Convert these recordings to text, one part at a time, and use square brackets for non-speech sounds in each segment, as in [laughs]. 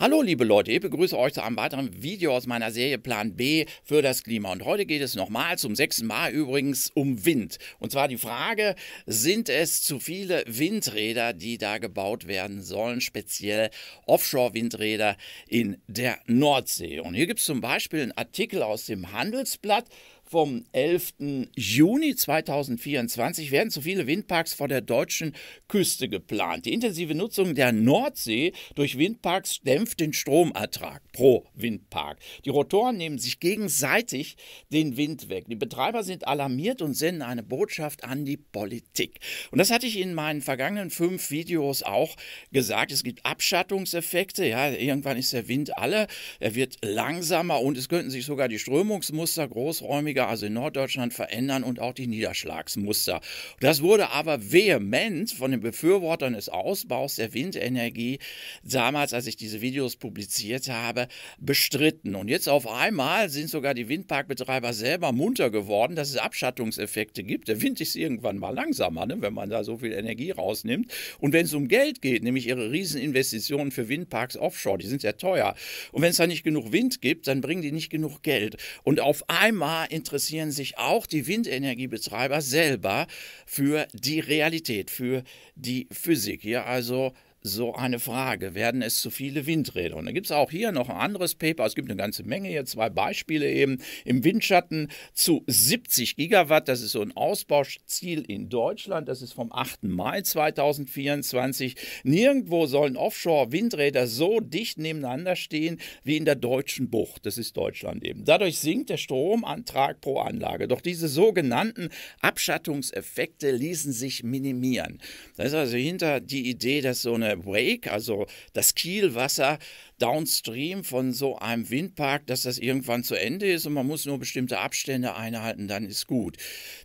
Hallo liebe Leute, ich begrüße euch zu einem weiteren Video aus meiner Serie Plan B für das Klima. Und heute geht es nochmal zum sechsten Mal übrigens um Wind. Und zwar die Frage, sind es zu viele Windräder, die da gebaut werden sollen, speziell Offshore-Windräder in der Nordsee. Und hier gibt es zum Beispiel einen Artikel aus dem Handelsblatt vom 11. Juni 2024 werden zu viele Windparks vor der deutschen Küste geplant. Die intensive Nutzung der Nordsee durch Windparks dämpft den Stromertrag pro Windpark. Die Rotoren nehmen sich gegenseitig den Wind weg. Die Betreiber sind alarmiert und senden eine Botschaft an die Politik. Und das hatte ich in meinen vergangenen fünf Videos auch gesagt. Es gibt Abschattungseffekte. Ja, irgendwann ist der Wind alle. Er wird langsamer und es könnten sich sogar die Strömungsmuster großräumiger Landesliga, also in Norddeutschland, verändern und auch die Niederschlagsmuster. Das wurde aber vehement von den Befürwortern des Ausbaus der Windenergie damals, als ich diese Videos publiziert habe, bestritten. Und jetzt auf einmal sind sogar die Windparkbetreiber selber munter geworden, dass es Abschattungseffekte gibt. Der Wind ist irgendwann mal langsamer, ne, wenn man da so viel Energie rausnimmt. Und wenn es um Geld geht, nämlich ihre Rieseninvestitionen für Windparks offshore, die sind ja teuer. Und wenn es da nicht genug Wind gibt, dann bringen die nicht genug Geld. Und auf einmal interessieren sich auch die Windenergiebetreiber selber für die Realität, für die Physik. Ja, also so eine Frage. Werden es zu viele Windräder? Und da gibt es auch hier noch ein anderes Paper. Es gibt eine ganze Menge hier, zwei Beispiele eben. Im Windschatten zu 70 Gigawatt. Das ist so ein Ausbauziel in Deutschland. Das ist vom 8. Mai 2024. Nirgendwo sollen Offshore-Windräder so dicht nebeneinander stehen wie in der deutschen Bucht. Das ist Deutschland eben. Dadurch sinkt der Stromantrag pro Anlage. Doch diese sogenannten Abschattungseffekte ließen sich minimieren. Das ist also hinter die Idee, dass so eine äh, Wake, also das Kielwasser downstream von so einem Windpark, dass das irgendwann zu Ende ist und man muss nur bestimmte Abstände einhalten, dann ist gut.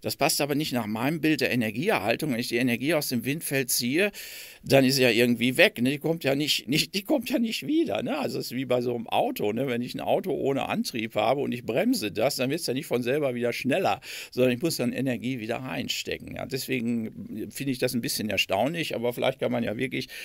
Das passt aber nicht nach meinem Bild der Energieerhaltung. Wenn ich die Energie aus dem Windfeld ziehe, dann ist sie ja irgendwie weg. Ne? Die kommt ja nicht, nicht, die kommt ja nicht wieder. Ne? Also es ist wie bei so einem Auto. Ne? Wenn ich ein Auto ohne Antrieb habe und ich bremse das, dann wird es ja nicht von selber wieder schneller, sondern ich muss dann Energie wieder reinstecken. Deswegen äh, finde ich das ein bisschen erstaunlich, aber vielleicht kann man ja wirklich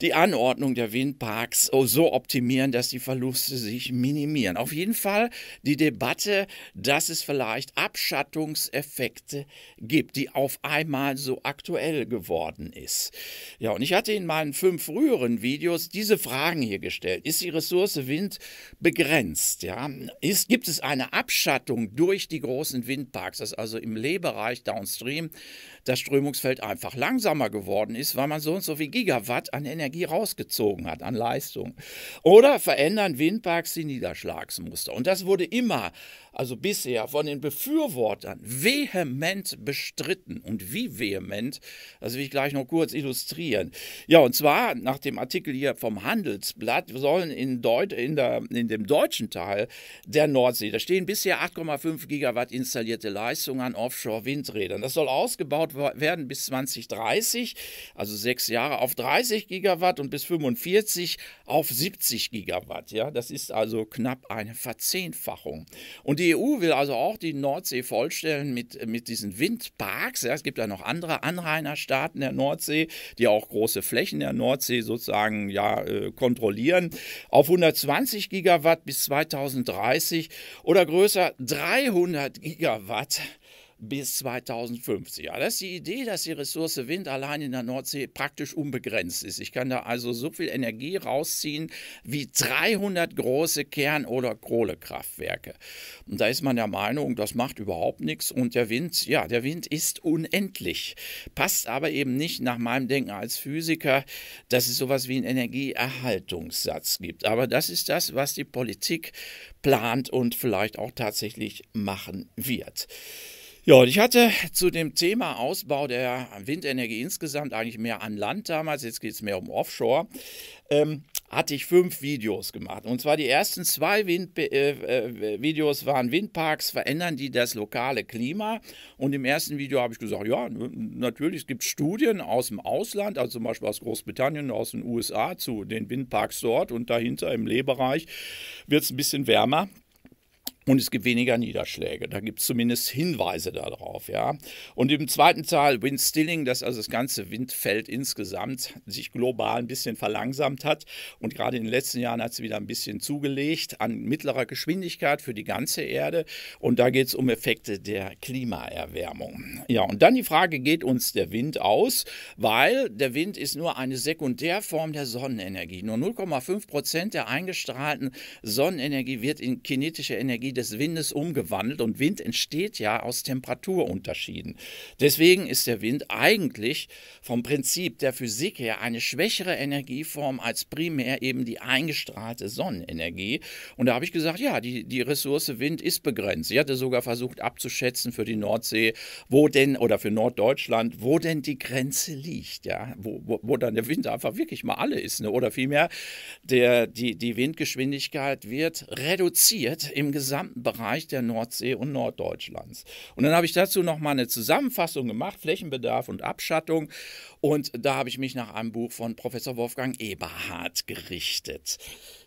die Anordnung der Windparks oh, so optimieren, dass die Verluste sich minimieren. Auf jeden Fall die Debatte, dass es vielleicht Abschattungseffekte gibt, die auf einmal so aktuell geworden ist. Ja, und ich hatte in meinen fünf früheren Videos diese Fragen hier gestellt. Ist die Ressource Wind begrenzt? Ja? Ist, gibt es eine Abschattung durch die großen Windparks, dass also im Lehbereich downstream das Strömungsfeld einfach langsamer geworden ist, weil man so und so viel Gigawatt an Energie Energie rausgezogen hat an Leistung. Oder verändern Windparks die Niederschlagsmuster. Und das wurde immer, also bisher, von den Befürwortern vehement bestritten. Und wie vehement, das will ich gleich noch kurz illustrieren. Ja, und zwar nach dem Artikel hier vom Handelsblatt sollen in, Deut in, der, in dem deutschen Teil der Nordsee, da stehen bisher 8,5 Gigawatt installierte Leistungen an Offshore-Windrädern. Das soll ausgebaut werden bis 2030, also sechs Jahre, auf 30 Gigawatt. Gigawatt und bis 45 auf 70 Gigawatt. Ja, das ist also knapp eine Verzehnfachung. Und die EU will also auch die Nordsee vollstellen mit, mit diesen Windparks. Ja, es gibt ja noch andere Anrainerstaaten der Nordsee, die auch große Flächen der Nordsee sozusagen ja, äh, kontrollieren. Auf 120 Gigawatt bis 2030 oder größer 300 Gigawatt bis 2050. Ja, das ist die Idee, dass die Ressource Wind allein in der Nordsee praktisch unbegrenzt ist. Ich kann da also so viel Energie rausziehen wie 300 große Kern- oder Kohlekraftwerke. Und da ist man der Meinung, das macht überhaupt nichts und der Wind, ja, der Wind ist unendlich. Passt aber eben nicht nach meinem Denken als Physiker, dass es sowas wie einen Energieerhaltungssatz gibt. Aber das ist das, was die Politik plant und vielleicht auch tatsächlich machen wird. Ja, und ich hatte zu dem Thema Ausbau der Windenergie insgesamt eigentlich mehr an Land damals, jetzt geht es mehr um Offshore, ähm, hatte ich fünf Videos gemacht. Und zwar die ersten zwei Wind äh, äh, Videos waren Windparks, verändern die das lokale Klima? Und im ersten Video habe ich gesagt, ja, natürlich, es gibt Studien aus dem Ausland, also zum Beispiel aus Großbritannien, aus den USA zu den Windparks dort und dahinter im Lehbereich wird es ein bisschen wärmer und es gibt weniger Niederschläge. Da gibt es zumindest Hinweise darauf. Ja? Und im zweiten Teil Windstilling, dass also das ganze Windfeld insgesamt sich global ein bisschen verlangsamt hat. Und gerade in den letzten Jahren hat es wieder ein bisschen zugelegt an mittlerer Geschwindigkeit für die ganze Erde. Und da geht es um Effekte der Klimaerwärmung. Ja, und dann die Frage, geht uns der Wind aus? Weil der Wind ist nur eine Sekundärform der Sonnenenergie. Nur 0,5 Prozent der eingestrahlten Sonnenenergie wird in kinetische Energie des Windes umgewandelt und Wind entsteht ja aus Temperaturunterschieden. Deswegen ist der Wind eigentlich vom Prinzip der Physik her eine schwächere Energieform als primär eben die eingestrahlte Sonnenenergie. Und da habe ich gesagt, ja, die, die Ressource Wind ist begrenzt. Ich hatte sogar versucht abzuschätzen für die Nordsee, wo denn oder für Norddeutschland, wo denn die Grenze liegt, ja, wo, wo, wo dann der Wind einfach wirklich mal alle ist, ne? oder vielmehr der, die, die Windgeschwindigkeit wird reduziert im gesamten gesamten Bereich der Nordsee und Norddeutschlands. Und dann habe ich dazu nochmal eine Zusammenfassung gemacht, Flächenbedarf und Abschattung. Und da habe ich mich nach einem Buch von Professor Wolfgang Eberhard gerichtet.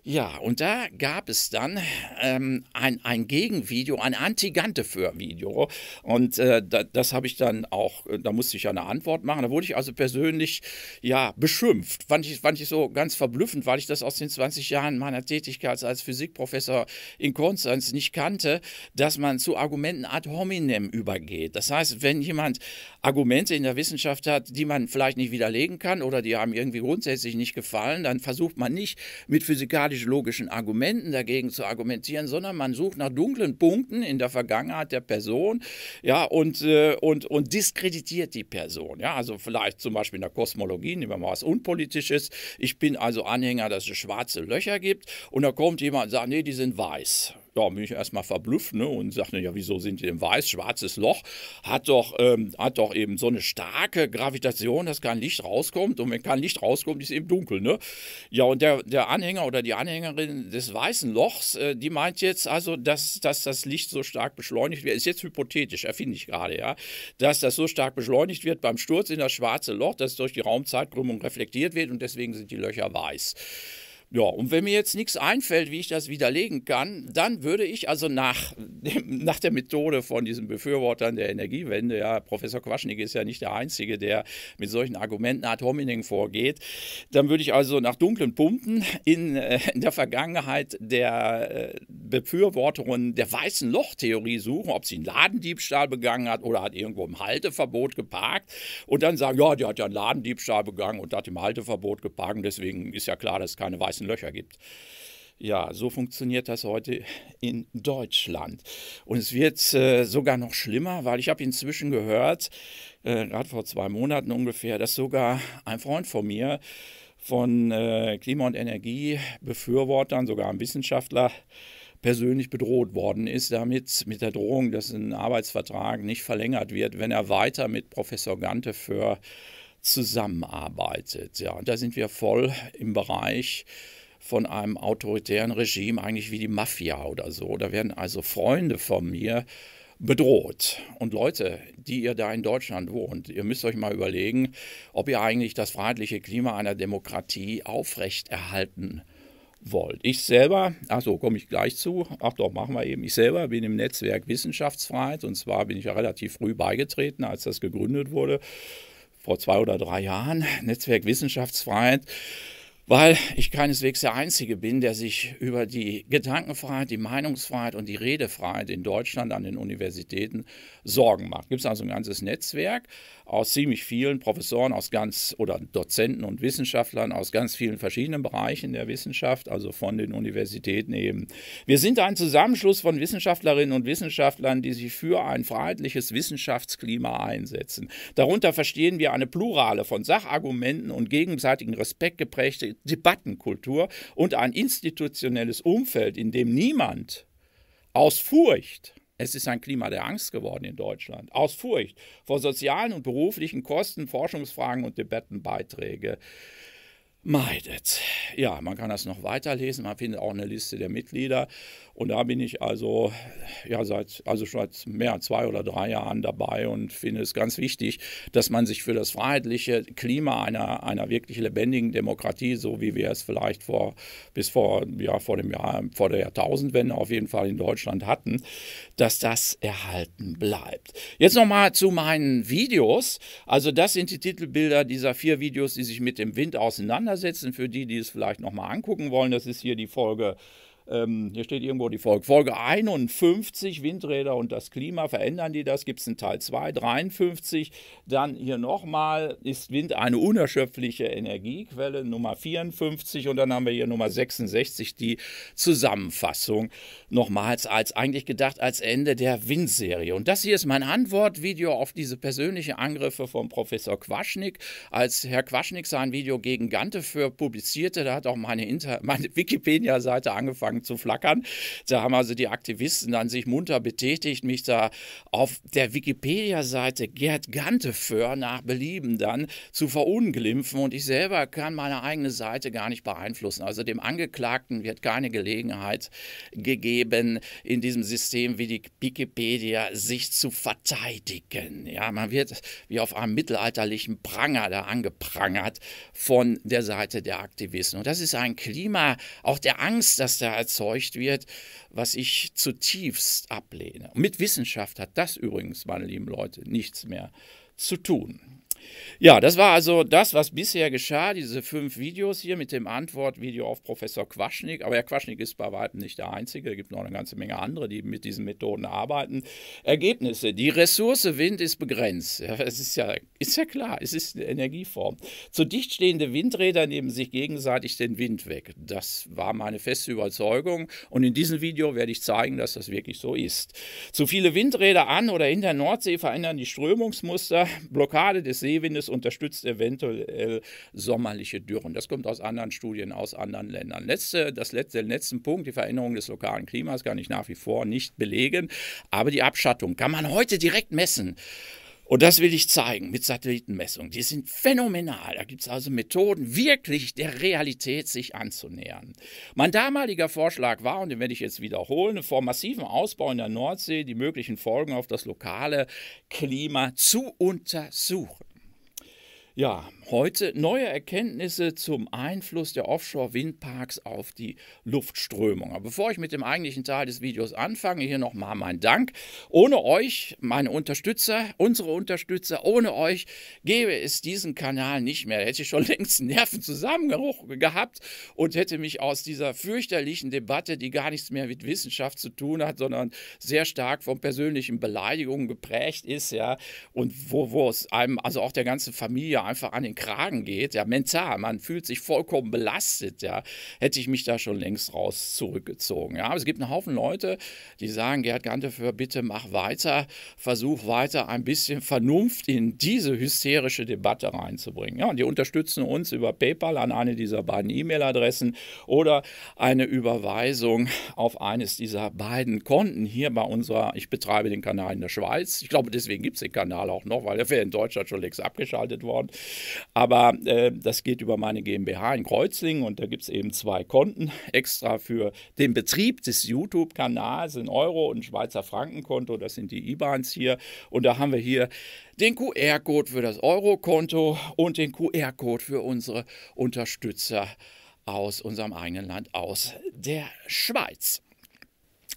Ja, und da gab es dann ähm, ein, ein Gegenvideo, ein Antigante für Video. Und äh, da, das habe ich dann auch, äh, da musste ich ja eine Antwort machen. Da wurde ich also persönlich ja beschimpft. Fand ich, fand ich so ganz verblüffend, weil ich das aus den 20 Jahren meiner Tätigkeit als Physikprofessor in Konstanz nicht kannte, dass man zu Argumenten ad hominem übergeht. Das heißt, wenn jemand Argumente in der Wissenschaft hat, die man vielleicht vielleicht nicht widerlegen kann oder die haben irgendwie grundsätzlich nicht gefallen, dann versucht man nicht mit physikalisch-logischen Argumenten dagegen zu argumentieren, sondern man sucht nach dunklen Punkten in der Vergangenheit der Person ja, und, äh, und, und diskreditiert die Person. Ja? Also vielleicht zum Beispiel in der Kosmologie, nehmen wir mal was Unpolitisches. Ich bin also Anhänger, dass es schwarze Löcher gibt und da kommt jemand und sagt, nee, die sind weiß da bin ich erstmal verblüfft ne, und sagte, ja, wieso sind die im weiß? Schwarzes Loch hat doch, ähm, hat doch eben so eine starke Gravitation, dass kein Licht rauskommt. Und wenn kein Licht rauskommt, ist eben dunkel. Ne? Ja, und der, der Anhänger oder die Anhängerin des weißen Lochs, äh, die meint jetzt also, dass, dass das Licht so stark beschleunigt wird. Ist jetzt hypothetisch, erfinde ich gerade, ja. Dass das so stark beschleunigt wird beim Sturz in das schwarze Loch, dass durch die Raumzeitkrümmung reflektiert wird und deswegen sind die Löcher weiß. Ja, und wenn mir jetzt nichts einfällt, wie ich das widerlegen kann, dann würde ich also nach, dem, [laughs] nach der Methode von diesen Befürwortern der Energiewende, ja, Professor Quaschnig ist ja nicht der Einzige, der mit solchen Argumenten ad hominem vorgeht, dann würde ich also nach dunklen Pumpen in, äh, in der Vergangenheit der äh, Befürworterin der weißen Loch-Theorie suchen, ob sie einen Ladendiebstahl begangen hat oder hat irgendwo im Halteverbot geparkt und dann sagen, ja, die hat ja einen Ladendiebstahl begangen und hat im Halteverbot geparkt und deswegen ist ja klar, dass keine weißen bisschen Löcher gibt. Ja, so funktioniert das heute in Deutschland. Und es wird äh, sogar noch schlimmer, weil ich habe inzwischen gehört, äh, gerade vor zwei Monaten ungefähr, dass sogar ein Freund von mir von äh, Klima- und Energiebefürwortern, sogar ein Wissenschaftler, persönlich bedroht worden ist, damit mit der Drohung, dass ein Arbeitsvertrag nicht verlängert wird, wenn er weiter mit Professor Gante für zusammenarbeitet. Ja, und da sind wir voll im Bereich von einem autoritären Regime, eigentlich wie die Mafia oder so. Da werden also Freunde von mir bedroht. Und Leute, die ihr da in Deutschland wohnt, ihr müsst euch mal überlegen, ob ihr eigentlich das freiheitliche Klima einer Demokratie aufrechterhalten wollt. Ich selber, achso, komme ich gleich zu, ach doch, machen wir eben. Ich selber bin im Netzwerk Wissenschaftsfreiheit und zwar bin ich ja relativ früh beigetreten, als das gegründet wurde vor zwei oder drei Jahren, Netzwerk Wissenschaftsfreiheit, weil ich keineswegs der Einzige bin, der sich über die Gedankenfreiheit, die Meinungsfreiheit und die Redefreiheit in Deutschland an den Universitäten Sorgen macht. Gibt es also ein ganzes Netzwerk, aus ziemlich vielen Professoren aus ganz oder Dozenten und Wissenschaftlern aus ganz vielen verschiedenen Bereichen der Wissenschaft, also von den Universitäten eben. Wir sind ein Zusammenschluss von Wissenschaftlerinnen und Wissenschaftlern, die sich für ein freiheitliches Wissenschaftsklima einsetzen. Darunter verstehen wir eine plurale von Sachargumenten und gegenseitigen Respekt geprägte Debattenkultur und ein institutionelles Umfeld, in dem niemand aus Furcht es ist ein Klima der Angst geworden in Deutschland. Aus Furcht vor sozialen und beruflichen Kosten, Forschungsfragen und Debattenbeiträge meidet. Ja, man kann das noch weiterlesen. Man findet auch eine Liste der Mitglieder und da bin ich also, ja, seit, also seit mehr als zwei oder drei Jahren dabei und finde es ganz wichtig, dass man sich für das freiheitliche Klima einer, einer wirklich lebendigen Demokratie, so wie wir es vielleicht vor, bis vor, ja, vor dem Jahr, vor der Jahrtausendwende auf jeden Fall in Deutschland hatten, dass das erhalten bleibt. Jetzt nochmal zu meinen Videos. Also das sind die Titelbilder dieser vier Videos, die sich mit dem Wind auseinandersetzen. Für die, die es vielleicht nochmal angucken wollen, das ist hier die Folge ähm, hier steht irgendwo die Folge. Folge 51, Windräder und das Klima, verändern die das? Gibt es einen Teil 2, 53. Dann hier nochmal, ist Wind eine unerschöpfliche Energiequelle, Nummer 54. Und dann haben wir hier Nummer 66, die Zusammenfassung. Nochmals als eigentlich gedacht als Ende der Windserie. Und das hier ist mein Antwortvideo auf diese persönlichen Angriffe von Professor Quaschnik. Als Herr Quaschnik sein Video gegen Gante für publizierte, da hat auch meine, meine Wikipedia-Seite angefangen angefangen zu flackern. Da haben also die Aktivisten dann sich munter betätigt, mich da auf der Wikipedia-Seite Gerd Ganteföhr nach Belieben dann zu verunglimpfen. Und ich selber kann meine eigene Seite gar nicht beeinflussen. Also dem Angeklagten wird keine Gelegenheit gegeben, in diesem System wie die Wikipedia sich zu verteidigen. Ja, man wird wie auf einem mittelalterlichen Pranger da angeprangert von der Seite der Aktivisten. Und das ist ein Klima auch der Angst, dass da erzeugt wird, was ich zutiefst ablehne. Mit Wissenschaft hat das übrigens, meine lieben Leute, nichts mehr zu tun. Ja, das war also das, was bisher geschah, diese fünf Videos hier mit dem Antwortvideo auf Professor Quaschnik. Aber Herr Quaschnik ist bei weitem nicht der Einzige. Es gibt noch eine ganze Menge andere, die mit diesen Methoden arbeiten. Ergebnisse. Die Ressource Wind ist begrenzt. es ist ja, ist ja klar, es ist eine Energieform. Zu dicht stehende Windräder nehmen sich gegenseitig den Wind weg. Das war meine feste Überzeugung. Und in diesem Video werde ich zeigen, dass das wirklich so ist. Zu viele Windräder an oder in der Nordsee verändern die Strömungsmuster. Blockade des Sees Seewindes unterstützt eventuell sommerliche Dürren. Das kommt aus anderen Studien aus anderen Ländern. Letzte, das letzte, den letzten Punkt, die Veränderung des lokalen Klimas, kann ich nach wie vor nicht belegen. Aber die Abschattung kann man heute direkt messen. Und das will ich zeigen mit Satellitenmessungen. Die sind phänomenal. Da gibt es also Methoden, wirklich der Realität sich anzunähern. Mein damaliger Vorschlag war, und den werde ich jetzt wiederholen, vor massivem Ausbau in der Nordsee die möglichen Folgen auf das lokale Klima zu untersuchen. Ja, heute neue Erkenntnisse zum Einfluss der Offshore-Windparks auf die Luftströmung. Aber bevor ich mit dem eigentlichen Teil des Videos anfange, hier nochmal mein Dank. Ohne euch, meine Unterstützer, unsere Unterstützer, ohne euch gäbe es diesen Kanal nicht mehr. Da hätte ich schon [laughs] längst Nerven zusammengeruch gehabt und hätte mich aus dieser fürchterlichen Debatte, die gar nichts mehr mit Wissenschaft zu tun hat, sondern sehr stark von persönlichen Beleidigungen geprägt ist, ja, und wo, wo es einem, also auch der ganzen Familie, einfach an den Kragen geht, ja, mental, man fühlt sich vollkommen belastet, ja, hätte ich mich da schon längst raus zurückgezogen, ja. Aber es gibt einen Haufen Leute, die sagen, Gerhard Ganteföhr, bitte mach weiter, versuch weiter ein bisschen Vernunft in diese hysterische Debatte reinzubringen, ja. Und die unterstützen uns über PayPal an eine dieser beiden E-Mail-Adressen oder eine Überweisung auf eines dieser beiden Konten hier bei unserer, ich betreibe den Kanal in der Schweiz. Ich glaube, deswegen gibt es den Kanal auch noch, weil der wäre in Deutschland schon längst abgeschaltet worden. Aber äh, das geht über meine GmbH in Kreuzlingen und da gibt es eben zwei Konten extra für den Betrieb des YouTube-Kanals ein Euro und ein Schweizer Frankenkonto. Das sind die IBANs hier. Und da haben wir hier den QR-Code für das Euro-Konto und den QR-Code für unsere Unterstützer aus unserem eigenen Land, aus der Schweiz.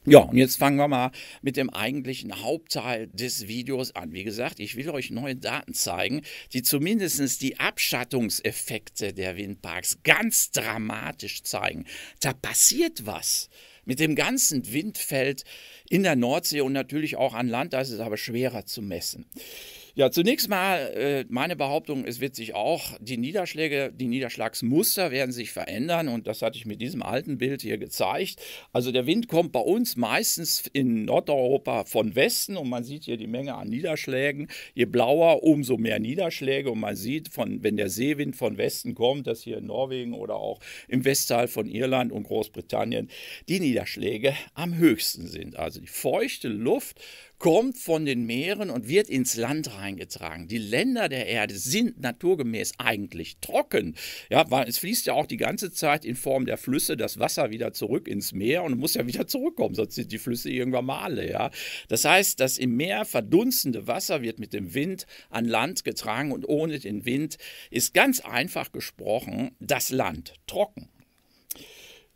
Ja, und jetzt fangen wir mal mit dem eigentlichen Hauptteil des Videos an. Wie gesagt, ich will euch neue Daten zeigen, die zumindest die Abschattungseffekte der Windparks ganz dramatisch zeigen. Da passiert was mit dem ganzen Windfeld in der Nordsee und natürlich auch an Land, da ist es aber schwerer zu messen. Ja, zunächst mal äh, meine Behauptung, es wird sich auch die Niederschläge, die Niederschlagsmuster werden sich verändern und das hatte ich mit diesem alten Bild hier gezeigt. Also der Wind kommt bei uns meistens in Nordeuropa von Westen und man sieht hier die Menge an Niederschlägen. Je blauer, umso mehr Niederschläge und man sieht, von, wenn der Seewind von Westen kommt, dass hier in Norwegen oder auch im Westteil von Irland und Großbritannien die Niederschläge am höchsten sind. Also die feuchte Luft kommt von den Meeren und wird ins Land reingetragen. Die Länder der Erde sind naturgemäß eigentlich trocken. Ja, weil es fließt ja auch die ganze Zeit in Form der Flüsse das Wasser wieder zurück ins Meer und muss ja wieder zurückkommen, sonst sind die Flüsse irgendwann mal alle. Ja. Das heißt, das im Meer verdunstende Wasser wird mit dem Wind an Land getragen und ohne den Wind ist ganz einfach gesprochen das Land trocken.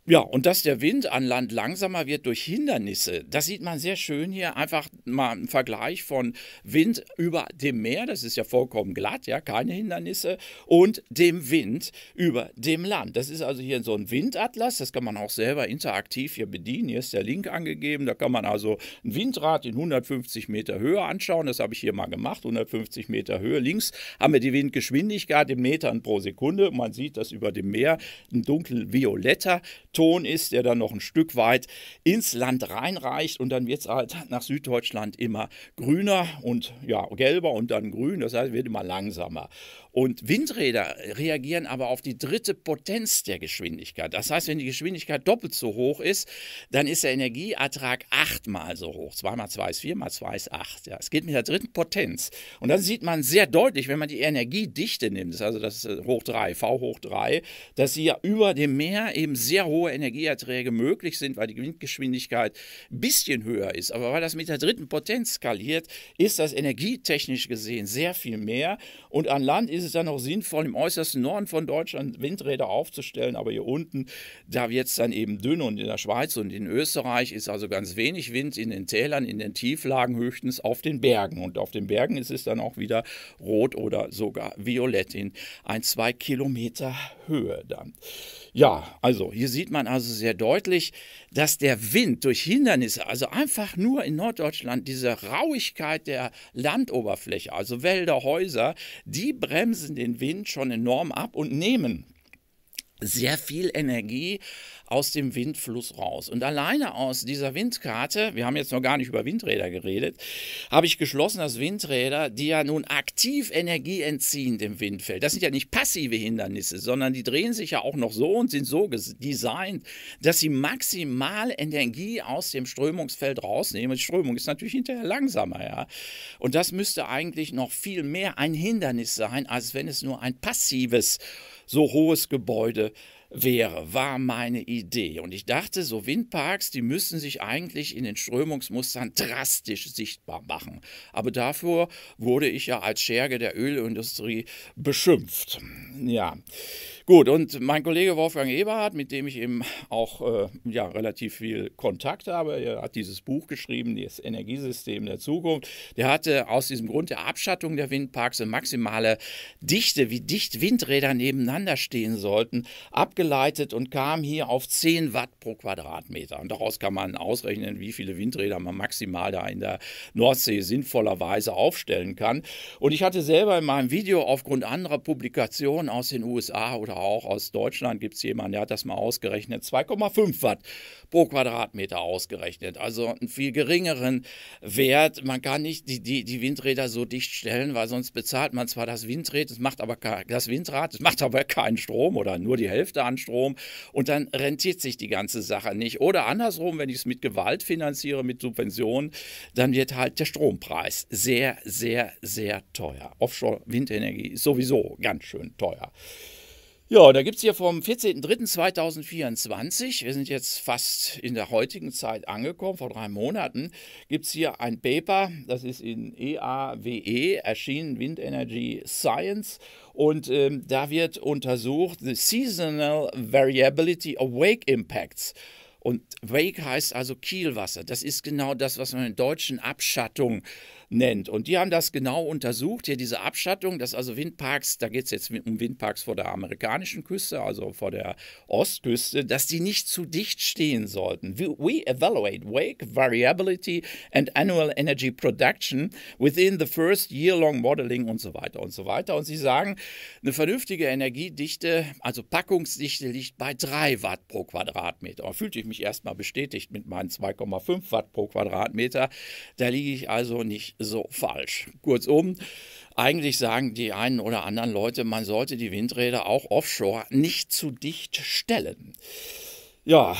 Ja, und dass der Wind an Land langsamer wird durch Hindernisse, das sieht man sehr schön hier. Einfach mal ein Vergleich von Wind über dem Meer, das ist ja vollkommen glatt, ja, keine Hindernisse, und dem Wind über dem Land. Das ist also hier so ein Windatlas, das kann man auch selber interaktiv hier bedienen. Hier ist der Link angegeben, da kann man also ein Windrad in 150 Meter Höhe anschauen. Das habe ich hier mal gemacht, 150 Meter Höhe. Links haben wir die Windgeschwindigkeit in Metern pro Sekunde. Man sieht das über dem Meer, ein dunkel dunkelvioletter Ton ist, der dann noch ein Stück weit ins Land reinreicht und dann wird es halt nach Süddeutschland immer grüner und ja, gelber und dann grün, das heißt, wird immer langsamer. Und Windräder reagieren aber auf die dritte Potenz der Geschwindigkeit. Das heißt, wenn die Geschwindigkeit doppelt so hoch ist, dann ist der Energieertrag achtmal so hoch. Zwei mal zwei ist vier, mal zwei ist acht. Ja, es geht mit der dritten Potenz. Und dann sieht man sehr deutlich, wenn man die Energiedichte nimmt, also das ist äh, hoch drei, V hoch drei, dass hier über dem Meer eben sehr hohe Energieerträge möglich sind, weil die Windgeschwindigkeit ein bisschen höher ist. Aber weil das mit der dritten Potenz skaliert, ist das energietechnisch gesehen sehr viel mehr. Und an Land ist ist es dann noch sinnvoll, im äußersten Norden von Deutschland Windräder aufzustellen, aber hier unten, da wird es dann eben dünn und in der Schweiz und in Österreich ist also ganz wenig Wind in den Tälern, in den Tieflagen höchstens auf den Bergen und auf den Bergen ist es dann auch wieder rot oder sogar violett in ein, zwei Kilometer Höhe dann. Ja, also hier sieht man also sehr deutlich, dass der Wind durch Hindernisse, also einfach nur in Norddeutschland, diese Rauigkeit der Landoberfläche, also Wälder, Häuser, die bremsen den Wind schon enorm ab und nehmen sehr viel Energie aus dem Windfluss raus. Und alleine aus dieser Windkarte, wir haben jetzt noch gar nicht über Windräder geredet, habe ich geschlossen, dass Windräder, die ja nun aktiv Energie entziehen im Windfeld, das sind ja nicht passive Hindernisse, sondern die drehen sich ja auch noch so und sind so designt, dass sie maximal Energie aus dem Strömungsfeld rausnehmen. Die Strömung ist natürlich hinterher langsamer, ja. Und das müsste eigentlich noch viel mehr ein Hindernis sein, als wenn es nur ein passives, so hohes Gebäude ist wäre, war meine Idee. Und ich dachte, so Windparks, die müssen sich eigentlich in den Strömungsmustern drastisch sichtbar machen. Aber dafür wurde ich ja als Scherge der Ölindustrie beschimpft. Ja. Gut, und mein Kollege Wolfgang Eberhardt, mit dem ich eben auch äh, ja, relativ viel Kontakt habe, er hat dieses Buch geschrieben, das Energiesystem der Zukunft. Der hatte aus diesem Grund der Abschattung der Windparks eine maximale Dichte, wie dicht Windräder nebeneinander stehen sollten, abgeleitet und kam hier auf 10 Watt pro Quadratmeter. Und daraus kann man ausrechnen, wie viele Windräder man maximal da in der Nordsee sinnvollerweise aufstellen kann. Und ich hatte selber in meinem Video aufgrund anderer Publikationen aus den USA oder auch aus Deutschland gibt es jemanden, der hat das mal ausgerechnet, 2,5 Watt pro Quadratmeter ausgerechnet. Also einen viel geringeren Wert. Man kann nicht die, die, die Windräder so dicht stellen, weil sonst bezahlt man zwar das Windrad, es macht aber das Windrad, es macht aber keinen Strom oder nur die Hälfte an Strom und dann rentiert sich die ganze Sache nicht. Oder andersrum, wenn ich es mit Gewalt finanziere, mit Subventionen, dann wird halt der Strompreis sehr, sehr, sehr teuer. Offshore-Windenergie ist sowieso ganz schön teuer. Ja, da gibt es hier vom 14.03.2024, wir sind jetzt fast in der heutigen Zeit angekommen, vor drei Monaten, gibt es hier ein Paper, das ist in EAWE e, erschienen, Wind Energy Science. Und ähm, da wird untersucht, the Seasonal Variability of Wake Impacts. Und Wake heißt also Kielwasser. Das ist genau das, was man in deutschen Abschattungen äh, nennt. Und die haben das genau untersucht, hier diese Abschattung, dass also Windparks, da geht es jetzt um Windparks vor der amerikanischen Küste, also vor der Ostküste, dass die nicht zu dicht stehen sollten. We evaluate wake variability and annual energy production within the first year-long modeling und so weiter und so weiter. Und sie sagen, eine vernünftige Energiedichte, also Packungsdichte liegt bei 3 Watt pro Quadratmeter. Da fühlte ich mich erstmal bestätigt mit meinen 2,5 Watt pro Quadratmeter. Da liege ich also nicht so falsch. Kurzum, eigentlich sagen die einen oder anderen Leute, man sollte die Windräder auch offshore nicht zu dicht stellen. Ja,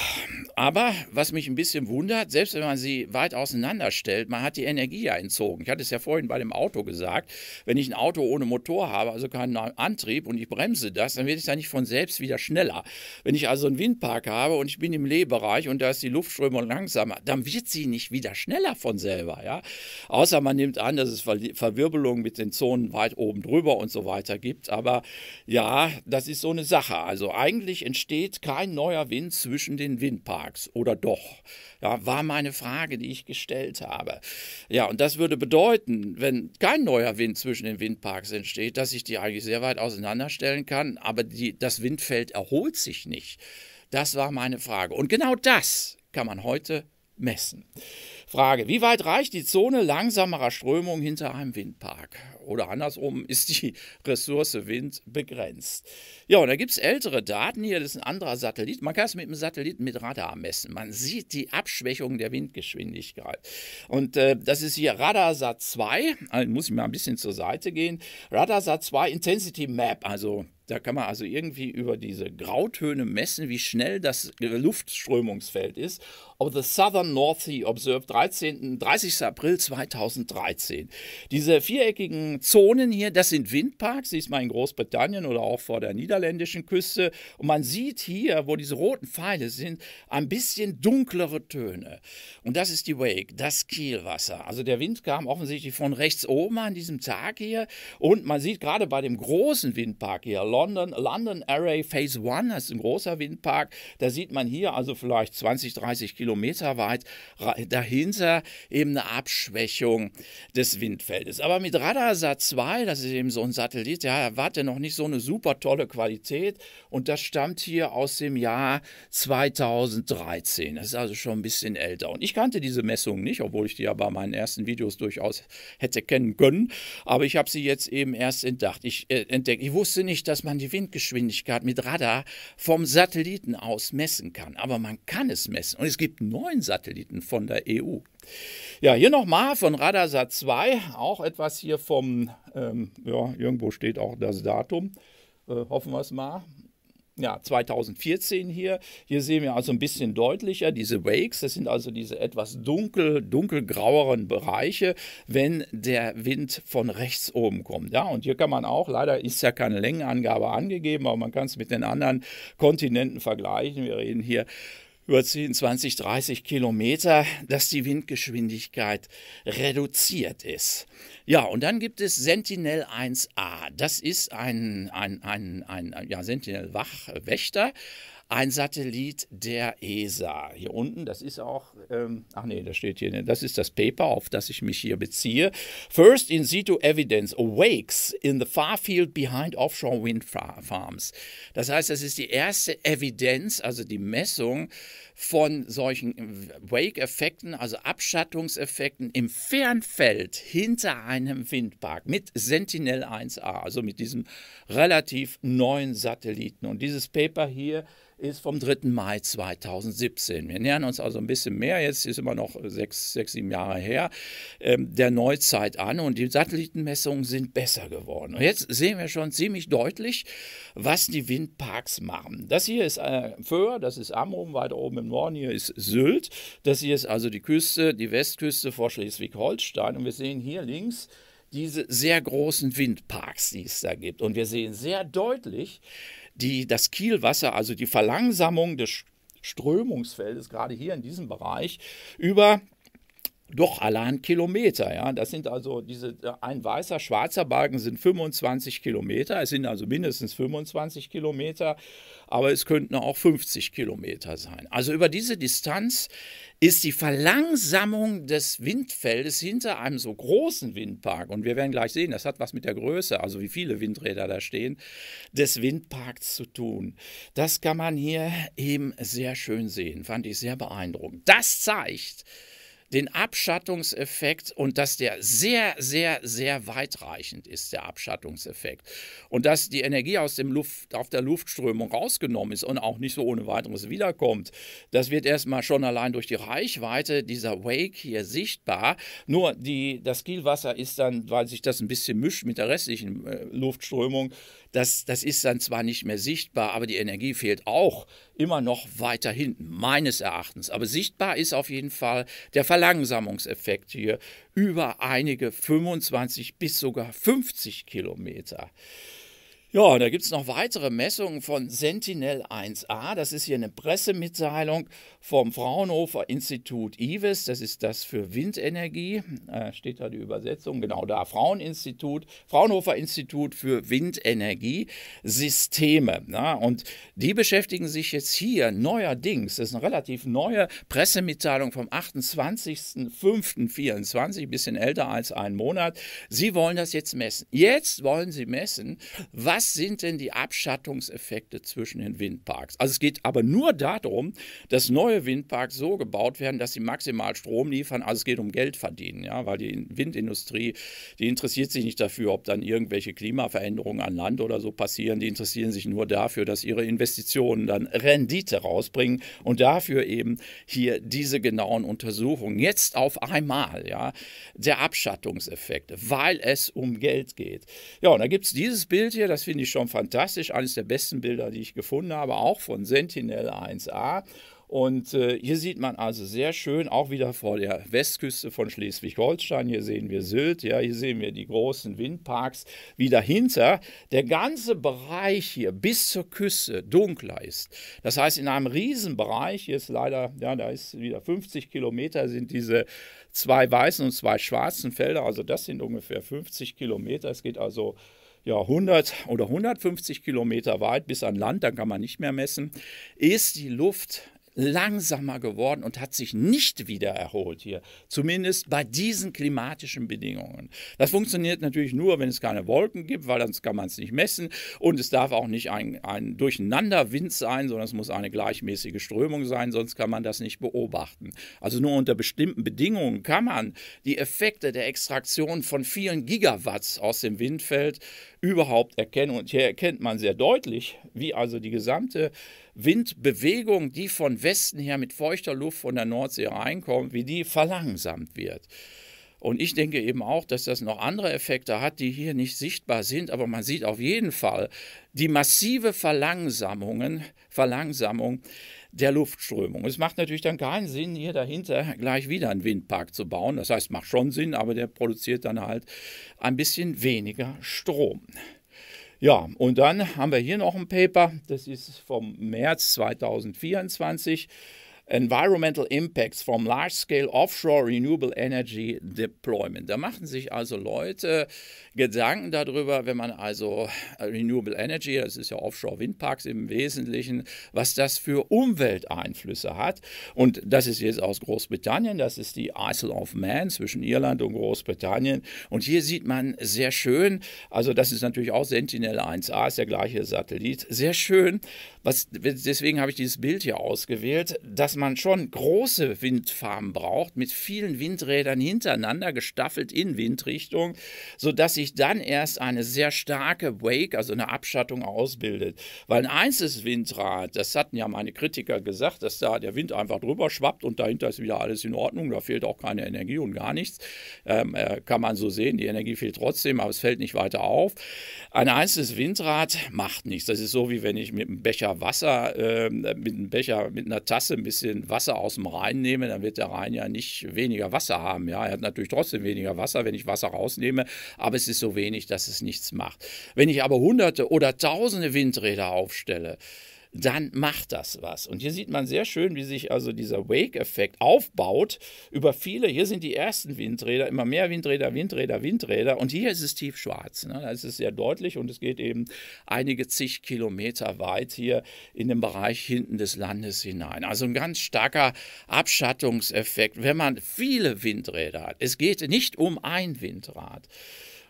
aber was mich ein bisschen wundert, selbst wenn man sie weit auseinanderstellt, man hat die Energie ja entzogen. Ich hatte es ja vorhin bei dem Auto gesagt, wenn ich ein Auto ohne Motor habe, also keinen Antrieb und ich bremse das, dann werde ich ja nicht von selbst wieder schneller. Wenn ich also einen Windpark habe und ich bin im Lehbereich und da ist die Luftströmung langsamer, dann wird sie nicht wieder schneller von selber. Ja? Außer man nimmt an, dass es Verwirbelungen mit den Zonen weit oben drüber und so weiter gibt. Aber ja, das ist so eine Sache. Also eigentlich entsteht kein neuer Wind zwischen zwischen den Windparks oder doch? Ja, war meine Frage, die ich gestellt habe. Ja, und das würde bedeuten, wenn kein neuer Wind zwischen den Windparks entsteht, dass ich die eigentlich sehr weit auseinanderstellen kann, aber die, das Windfeld erholt sich nicht. Das war meine Frage. Und genau das kann man heute messen. Frage, wie weit reicht die Zone langsamerer Strömung hinter einem Windpark? oder andersrum [laughs] ist die Ressource Wind begrenzt. Ja, und da gibt es ältere Daten hier, das ist ein anderer Satellit. Man kann es mit einem Satelliten mit Radar messen. Man sieht die Abschwächung der Windgeschwindigkeit. Und äh, das ist hier Radarsat 2, also ah, muss ich mal ein bisschen zur Seite gehen. Radarsat 2 Intensity Map, also da kann man also irgendwie über diese Grautöne messen, wie schnell das Luftströmungsfeld ist. Of the Southern North Sea observed 13, 30. April 2013. Diese viereckigen Zonen hier, das sind Windparks, siehst mal in Großbritannien oder auch vor der niederländischen Küste. Und man sieht hier, wo diese roten Pfeile sind, ein bisschen dunklere Töne. Und das ist die Wake, das Kielwasser. Also der Wind kam offensichtlich von rechts oben an diesem Tag hier. Und man sieht gerade bei dem großen Windpark hier, London, London Array Phase 1, das ist ein großer Windpark, da sieht man hier also vielleicht 20, 30 Kilometer weit dahinter eben eine Abschwächung des Windfeldes. Aber mit Radar Telsat 2, das ist eben so ein Satellit, ja, hatte noch nicht so eine super tolle Qualität und das stammt hier aus dem Jahr 2013. Das ist also schon ein bisschen älter und ich kannte diese Messungen nicht, obwohl ich die ja bei meinen ersten Videos durchaus hätte kennen können, aber ich habe sie jetzt eben erst entdacht. Ich, äh, entdeckt. Ich wusste nicht, dass man die Windgeschwindigkeit mit Radar vom Satelliten aus messen kann, aber man kann es messen und es gibt neun Satelliten von der EU. Ja, hier nochmal von Radarsat 2, auch etwas hier vom, ähm, ja, irgendwo steht auch das Datum, äh, hoffen wir es mal. Ja, 2014 hier. Hier sehen wir also ein bisschen deutlicher diese Wakes. Das sind also diese etwas dunkel, dunkelgraueren Bereiche, wenn der Wind von rechts oben kommt. Ja, und hier kann man auch, leider ist ja keine Längenangabe angegeben, aber man kann es mit den anderen Kontinenten vergleichen. Wir reden hier über 10, 20, 30 Kilometer, dass die Windgeschwindigkeit reduziert ist. Ja, und dann gibt es Sentinel 1a. Das ist ein, ein, ein, ein, ein ja, Sentinel-Wachwächter, ein Satellit der ESA. Hier unten, das ist auch, ähm, ach nee, das steht hier, das ist das Paper, auf das ich mich hier beziehe. First in situ evidence awakes in the far field behind offshore wind farms. Das heißt, das ist die erste Evidenz, also die Messung von solchen äh, Wake-Effekten, also Abschattungseffekten im Fernfeld hinter einem Windpark mit Sentinel 1A, also mit diesem relativ neuen Satelliten. Und dieses Paper hier ist vom 3. Mai 2017. Wir nähern uns also ein bisschen mehr, jetzt ist immer noch sechs, sechs sieben Jahre her, ähm, der Neuzeit an und die Satellitenmessungen sind besser geworden. Und jetzt sehen wir schon ziemlich deutlich, was die Windparks machen. Das hier ist äh, Föhr, das ist Amrum, weiter oben im Norden, hier ist Sylt. Das hier ist also die Küste, die Westküste vor Schleswig-Holstein. Und wir sehen hier links diese sehr großen Windparks, die es da gibt. Und wir sehen sehr deutlich die, das Kielwasser, also die Verlangsamung des Strömungsfeldes, gerade hier in diesem Bereich, über doch allein Kilometer. Ja? Das sind also diese, äh, ein weißer, schwarzer Balken sind 25 Kilometer. Es sind also mindestens 25 Kilometer, aber es könnten auch 50 Kilometer sein. Also über diese Distanz ist die Verlangsamung des Windfeldes hinter einem so großen Windpark, und wir werden gleich sehen, das hat was mit der Größe, also wie viele Windräder da stehen, des Windparks zu tun. Das kann man hier eben sehr schön sehen, fand ich sehr beeindruckend. Das zeigt, den Abschattungseffekt und dass der sehr, sehr, sehr weitreichend ist, der Abschattungseffekt. Und dass die Energie aus dem Luft, auf der Luftströmung rausgenommen ist und auch nicht so ohne weiteres wiederkommt, das wird erstmal schon allein durch die Reichweite dieser Wake hier sichtbar. Nur die, das Kielwasser ist dann, weil sich das ein bisschen mischt mit der restlichen äh, Luftströmung, das, das ist dann zwar nicht mehr sichtbar, aber die Energie fehlt auch immer noch weiter hinten, meines Erachtens. Aber sichtbar ist auf jeden Fall der Verlangsamungseffekt hier über einige 25 bis sogar 50 Kilometer. Ja, da gibt es noch weitere Messungen von Sentinel 1a. Das ist hier eine Pressemitteilung vom Fraunhofer Institut IWES. Das ist das für Windenergie. Äh, steht da die Übersetzung? Genau da. Fraueninstitut, Fraunhofer Institut für Windenergiesysteme. Na, und die beschäftigen sich jetzt hier neuerdings. Das ist eine relativ neue Pressemitteilung vom 28.05.24, ein bisschen älter als einen Monat. Sie wollen das jetzt messen. Jetzt wollen sie messen, was was sind denn die Abschattungseffekte zwischen den Windparks? Also es geht aber nur darum, dass neue Windparks so gebaut werden, dass sie maximal Strom liefern. Also es geht um Geld verdienen, ja, weil die Windindustrie, die interessiert sich nicht dafür, ob dann irgendwelche Klimaveränderungen an Land oder so passieren. Die interessieren sich nur dafür, dass ihre Investitionen dann Rendite rausbringen und dafür eben hier diese genauen Untersuchungen. Jetzt auf einmal, ja, der Abschattungseffekte, weil es um Geld geht. Ja, und da gibt es dieses Bild hier, das finde ich schon fantastisch. Eines der besten Bilder, die ich gefunden habe, auch von Sentinel 1a. Und äh, hier sieht man also sehr schön auch wieder vor der Westküste von Schleswig-Holstein. Hier sehen wir Sylt, ja, hier sehen wir die großen Windparks. Wie dahinter der ganze Bereich hier bis zur Küste dunkler ist. Das heißt, in einem Riesenbereich, hier ist leider, ja, da ist wieder 50 Kilometer, sind diese zwei weißen und zwei schwarzen Felder. Also das sind ungefähr 50 Kilometer. Es geht also ja, 100 oder 150 Kilometer weit bis an Land, dann kann man nicht mehr messen, ist die Luft langsamer geworden und hat sich nicht wieder erholt hier. Zumindest bei diesen klimatischen Bedingungen. Das funktioniert natürlich nur, wenn es keine Wolken gibt, weil sonst kann man es nicht messen. Und es darf auch nicht ein, ein Durcheinanderwind sein, sondern es muss eine gleichmäßige Strömung sein, sonst kann man das nicht beobachten. Also nur unter bestimmten Bedingungen kann man die Effekte der Extraktion von vielen Gigawatts aus dem Windfeld überhaupt erkennen. Und hier erkennt man sehr deutlich, wie also die gesamte Windbewegung, die von Westen her mit feuchter Luft von der Nordsee reinkommt, wie die verlangsamt wird. Und ich denke eben auch, dass das noch andere Effekte hat, die hier nicht sichtbar sind, aber man sieht auf jeden Fall die massive Verlangsamungen, Verlangsamung der Luftströmung. Es macht natürlich dann keinen Sinn, hier dahinter gleich wieder einen Windpark zu bauen. Das heißt, macht schon Sinn, aber der produziert dann halt ein bisschen weniger Strom. Ja, und dann haben wir hier noch ein Paper, das ist vom März 2024. Environmental Impacts from Large Scale Offshore Renewable Energy Deployment. Da machen sich also Leute Gedanken darüber, wenn man also äh, Renewable Energy, das ist ja Offshore Windparks im Wesentlichen, was das für Umwelteinflüsse hat. Und das ist jetzt aus Großbritannien, das ist die Isle of Man zwischen Irland und Großbritannien. Und hier sieht man sehr schön, also das ist natürlich auch Sentinel 1A, ist der gleiche Satellit, sehr schön. Was, deswegen habe ich dieses Bild hier ausgewählt, dass man schon große Windfarmen braucht, mit vielen Windrädern hintereinander gestaffelt in Windrichtung, sodass sich dann erst eine sehr starke Wake, also eine Abschattung, ausbildet. Weil ein einzelnes Windrad, das hatten ja meine Kritiker gesagt, dass da der Wind einfach drüber schwappt und dahinter ist wieder alles in Ordnung, da fehlt auch keine Energie und gar nichts. Ähm, äh, kann man so sehen, die Energie fehlt trotzdem, aber es fällt nicht weiter auf. Ein einzelnes Windrad macht nichts. Das ist so, wie wenn ich mit einem Becher Wasser, äh, mit einem Becher, mit einer Tasse ein bisschen den Wasser aus dem Rhein nehme, dann wird der Rhein ja nicht weniger Wasser haben. Ja, er hat natürlich trotzdem weniger Wasser, wenn ich Wasser rausnehme, aber es ist so wenig, dass es nichts macht. Wenn ich aber hunderte oder tausende Windräder aufstelle, dann macht das was. Und hier sieht man sehr schön, wie sich also dieser Wake-Effekt aufbaut über viele. Hier sind die ersten Windräder, immer mehr Windräder, Windräder, Windräder. Und hier ist es tiefschwarz. Ne? Da ist es sehr deutlich und es geht eben einige zig Kilometer weit hier in den Bereich hinten des Landes hinein. Also ein ganz starker Abschattungseffekt, wenn man viele Windräder hat. Es geht nicht um ein Windrad.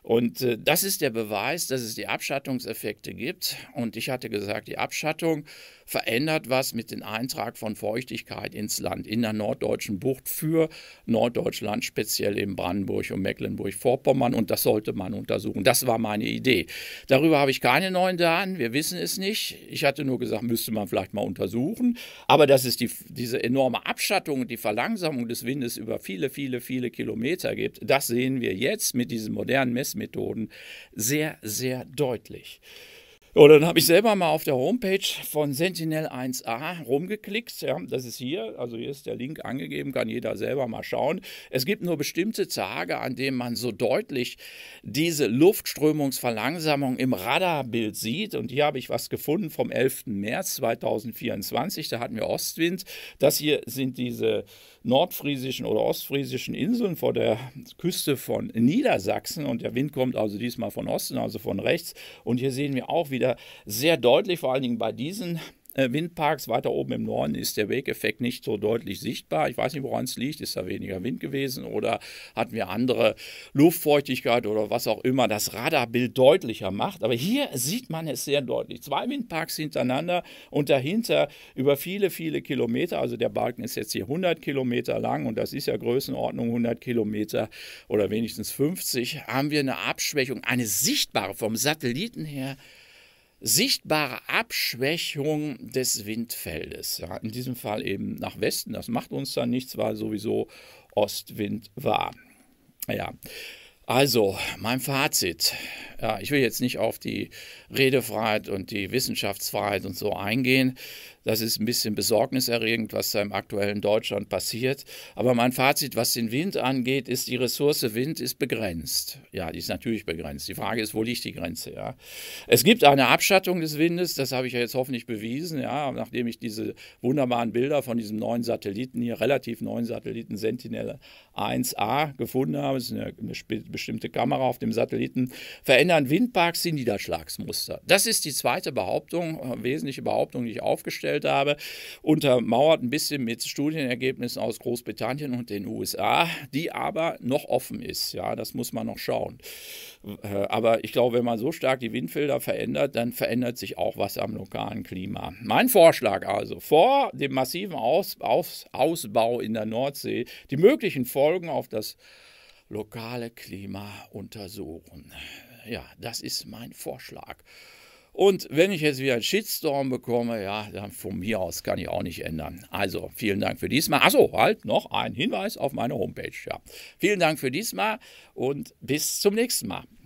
Und äh, das ist der Beweis, dass es die Abschattungseffekte gibt. Und ich hatte gesagt, die Abschattung verändert was mit dem Eintrag von Feuchtigkeit ins Land in der norddeutschen Bucht für Norddeutschland, speziell in Brandenburg und Mecklenburg-Vorpommern. Und das sollte man untersuchen. Das war meine Idee. Darüber habe ich keine neuen Daten. Wir wissen es nicht. Ich hatte nur gesagt, müsste man vielleicht mal untersuchen. Aber dass es die, diese enorme Abschattung und die Verlangsamung des Windes über viele, viele, viele Kilometer gibt. Das sehen wir jetzt mit diesen modernen Messmethoden sehr, sehr deutlich. Ja, dann habe ich selber mal auf der Homepage von Sentinel 1a rumgeklickt. Ja, das ist hier, also hier ist der Link angegeben, kann jeder selber mal schauen. Es gibt nur bestimmte Tage, an denen man so deutlich diese Luftströmungsverlangsamung im Radarbild sieht. Und hier habe ich was gefunden vom 11. März 2024. Da hatten wir Ostwind. Das hier sind diese nordfriesischen oder ostfriesischen Inseln vor der Küste von Niedersachsen. Und der Wind kommt also diesmal von Osten, also von rechts. Und hier sehen wir auch wieder sehr deutlich, vor allen Dingen bei diesen äh, Windparks weiter oben im Norden ist der Wegeffekt nicht so deutlich sichtbar. Ich weiß nicht, woran es liegt. Ist da weniger Wind gewesen oder hatten wir andere Luftfeuchtigkeit oder was auch immer das Radarbild deutlicher macht? Aber hier sieht man es sehr deutlich. Zwei Windparks hintereinander und dahinter über viele, viele Kilometer. Also der Balken ist jetzt hier 100 Kilometer lang und das ist ja Größenordnung 100 Kilometer oder wenigstens 50. Haben wir eine Abschwächung, eine sichtbare vom Satelliten her sichtbare Abschwächung des Windfeldes. Ja, in diesem Fall eben nach Westen. Das macht uns dann nichts, weil sowieso Ostwind war. Ja. Also, mein Fazit. Ja, ich will jetzt nicht auf die Redefreiheit und die Wissenschaftsfreiheit und so eingehen. Das ist ein bisschen besorgniserregend, was da im aktuellen Deutschland passiert. Aber mein Fazit, was den Wind angeht, ist, die Ressource Wind ist begrenzt. Ja, die ist natürlich begrenzt. Die Frage ist, wo liegt die Grenze? Ja. Es gibt eine Abschattung des Windes, das habe ich ja jetzt hoffentlich bewiesen, ja, nachdem ich diese wunderbaren Bilder von diesem neuen Satelliten hier, relativ neuen Satelliten Sentinel 1A gefunden habe. Das ist eine, eine bestimmte Kamera auf dem Satelliten. Verändern Windparks die Niederschlagsmuster. Das ist die zweite Behauptung, äh, wesentliche Behauptung, die ich aufgestellt vorgestellt habe, untermauert ein bisschen mit Studienergebnissen aus Großbritannien und den USA, die aber noch offen ist. Ja, das muss man noch schauen. Äh, aber ich glaube, wenn man so stark die Windfelder verändert, dann verändert sich auch was am lokalen Klima. Mein Vorschlag also, vor dem massiven Aus Aus Ausbau in der Nordsee, die möglichen Folgen auf das lokale Klima untersuchen. Ja, das ist mein Vorschlag. Und wenn ich jetzt wieder einen Shitstorm bekomme, ja, dann von mir aus kann ich auch nicht ändern. Also, vielen Dank für diesmal. Achso, halt noch ein Hinweis auf meine Homepage. Ja. Vielen Dank für diesmal und bis zum nächsten Mal.